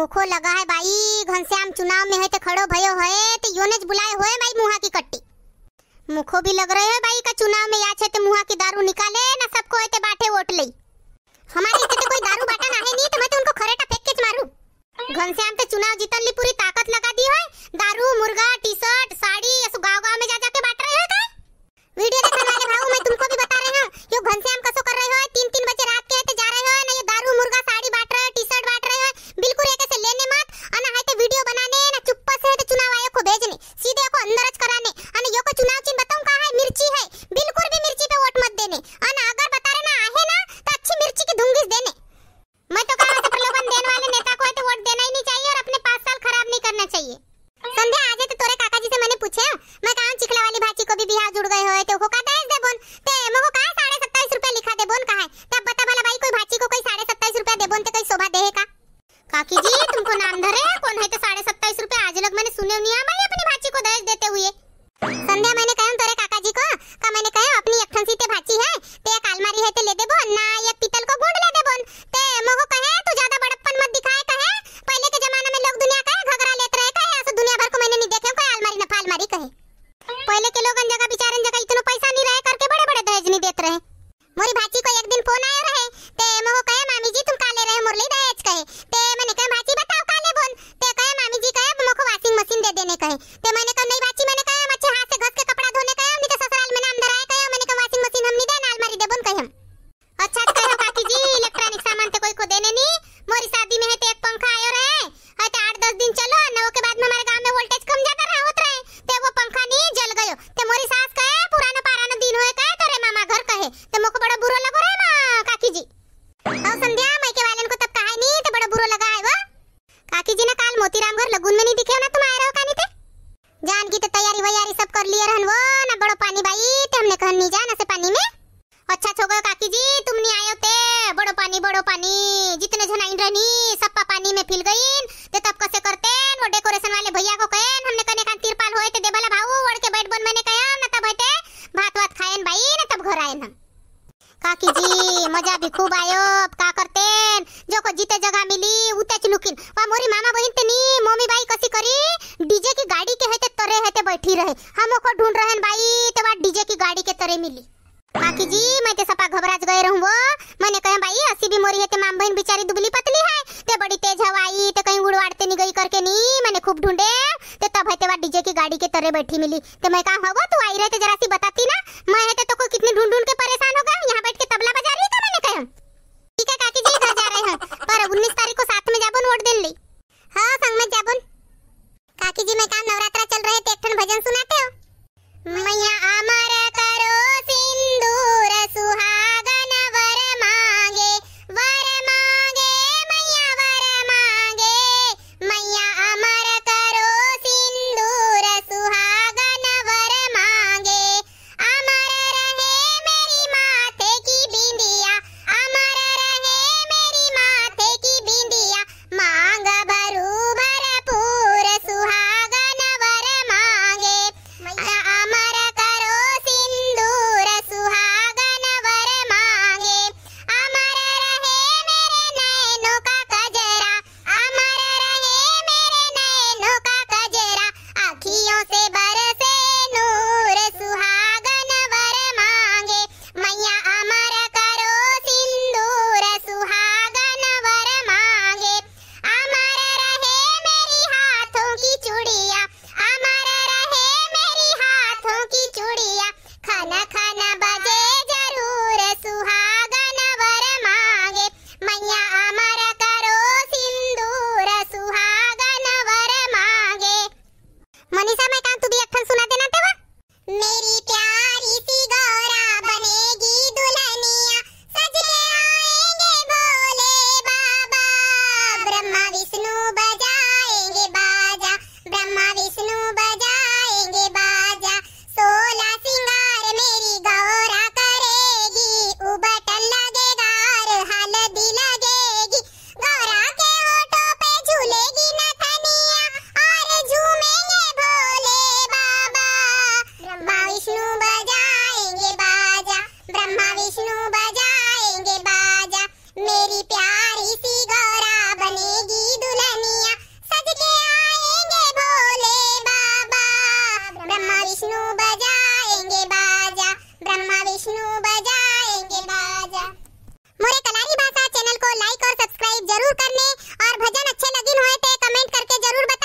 धोखो लगा है भाई घनश्याम चुनाव में है तो खड़ो भयो है तो योनेज बुलाए होए भाई मुहा की कट्टी मुखो भी लग रहे है भाई का चुनाव में या छे तो मुहा की दारू निकाले ना सबको है तो बाटे वोट ले हमारी को देते हुए अहो संध्या मायके वालन को तब कहा नहीं तो बड़ा बुरा लगा है वो काकी जी ने काल मोतीराम घर लगुन में नहीं दिखे ना तुम आए रहो कानी थे जान की तो तैयारी वैयारी सब कर लिए रहन वो ना बड़ो पानी भाई ते हमने कहन नहीं जाना से पानी में अच्छा छोगो काकी जी तुम नहीं आयो ते बड़ो पानी बड़ो पानी जितने जना आई रहनी सब पानी में फिल गईन ते तब कैसे करते वो डेकोरेशन वाले भैया को कहन हमने जिथे जगह मिली उते लुकिन वा मोरी मामा बहिन ते नी मम्मी बाई कसी करी डीजे की गाड़ी के हेते तरे हेते बैठी रहे हम ओको ढूंढ रहन बाई ते वा डीजे की गाड़ी के तरे मिली बाकी जी मैं ते सपा घबराज गए रहूं वो मैंने कहे बाई असी भी मोरी हेते माम बहिन बिचारी दुबली पतली है ते बड़ी तेज हवा आई ते कहीं उड़वाड़ते नी गई करके नी मैंने खूब ढूंढे ते तब हेते वा डीजे की गाड़ी के तरे बैठी मिली ते मैं कहा हुआ हाँ तू आई रहे ते तो जरा सी बताती ना मैं हेते तो को कितनी ढूंढ ढूंढ के उन्नीस तारीख को साथ में जाबन वोट देन ली हाँ संग में जाबन काकी जी मैं कहा नवरात्रा चल रहे थे भजन सुना विष्णु बजाएंगे बाजा मोरे कलारी भाषा चैनल को लाइक और सब्सक्राइब जरूर करने और भजन अच्छे लगे हुए थे कमेंट करके जरूर बता